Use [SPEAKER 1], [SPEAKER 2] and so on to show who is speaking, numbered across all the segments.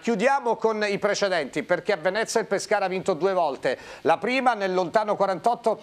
[SPEAKER 1] Chiudiamo con i precedenti perché a Venezia il Pescara ha vinto due volte, la prima nel lontano 48-49,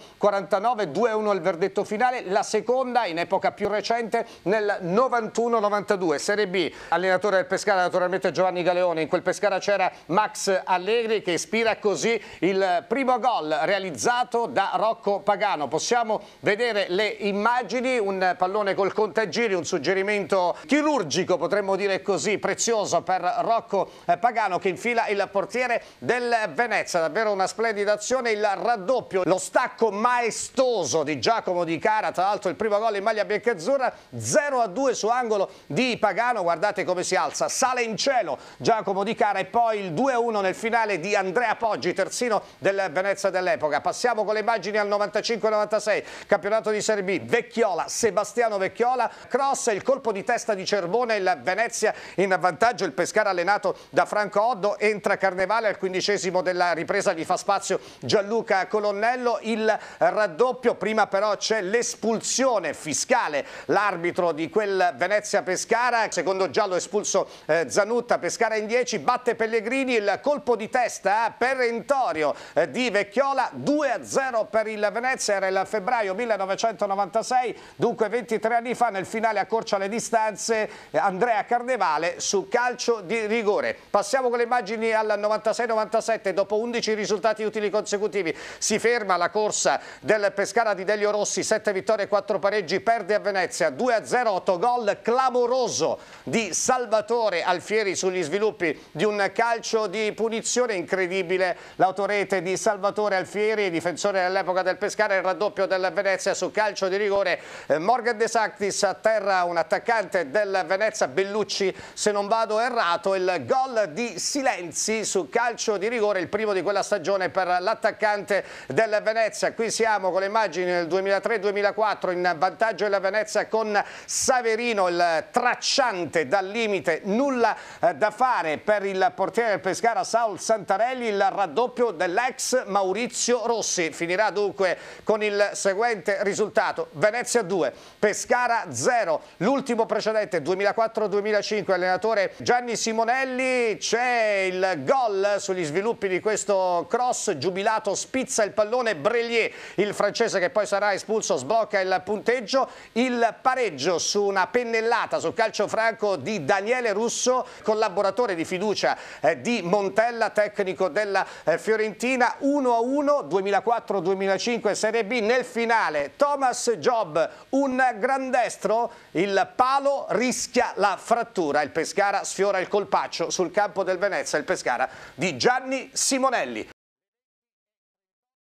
[SPEAKER 1] 2-1 al verdetto finale, la seconda in epoca più recente nel 91-92, Serie B, allenatore del Pescara naturalmente Giovanni Galeone, in quel Pescara c'era Max Allegri che ispira così il primo gol realizzato da Rocco Pagano, possiamo vedere le immagini, un pallone col contagiri, un suggerimento chirurgico potremmo dire così, prezioso per Rocco Pagano. Eh, Pagano che infila il portiere del Venezia. Davvero una splendida azione, il raddoppio, lo stacco maestoso di Giacomo Di Cara, tra l'altro il primo gol in maglia biancazzurra, 0 a 2 su angolo di Pagano, guardate come si alza, sale in cielo Giacomo Di Cara e poi il 2 a 1 nel finale di Andrea Poggi, terzino del Venezia dell'epoca. Passiamo con le immagini al 95-96, campionato di Serie B, Vecchiola, Sebastiano Vecchiola, cross, il colpo di testa di Cervone, il Venezia in vantaggio, il Pescara allenato da Franco Oddo, entra Carnevale al quindicesimo della ripresa, gli fa spazio Gianluca Colonnello, il raddoppio, prima però c'è l'espulsione fiscale, l'arbitro di quel Venezia-Pescara, secondo giallo espulso eh, Zanutta, Pescara in 10, batte Pellegrini, il colpo di testa per Entorio eh, di Vecchiola, 2-0 per il Venezia, era il febbraio 1996, dunque 23 anni fa nel finale accorcia le distanze eh, Andrea Carnevale su calcio di rigore. Passiamo con le immagini al 96-97, dopo 11 risultati utili consecutivi si ferma la corsa del Pescara di Delio Rossi, 7 vittorie e 4 pareggi, perde a Venezia, 2-0, 8 gol, clamoroso di Salvatore Alfieri sugli sviluppi di un calcio di punizione incredibile, l'autorete di Salvatore Alfieri, difensore dell'epoca del Pescara, il raddoppio del Venezia su calcio di rigore, eh, Morgan De Sactis a terra un attaccante del Venezia, Bellucci se non vado errato, il gol gol di Silenzi su calcio di rigore, il primo di quella stagione per l'attaccante del Venezia. Qui siamo con le immagini del 2003-2004 in vantaggio della Venezia con Saverino, il tracciante dal limite, nulla eh, da fare per il portiere del Pescara Saul Santarelli, il raddoppio dell'ex Maurizio Rossi. Finirà dunque con il seguente risultato, Venezia 2, Pescara 0, l'ultimo precedente 2004-2005 allenatore Gianni Simonelli c'è il gol sugli sviluppi di questo cross, Giubilato spizza il pallone, Brelier, il francese che poi sarà espulso, sblocca il punteggio, il pareggio su una pennellata sul calcio franco di Daniele Russo, collaboratore di fiducia eh, di Montella, tecnico della eh, Fiorentina, 1-1, 2004-2005 Serie B, nel finale Thomas Job, un gran destro, il palo rischia la frattura, il Pescara sfiora il colpaccio sul sul campo del Venezia il Pescara di Gianni Simonelli.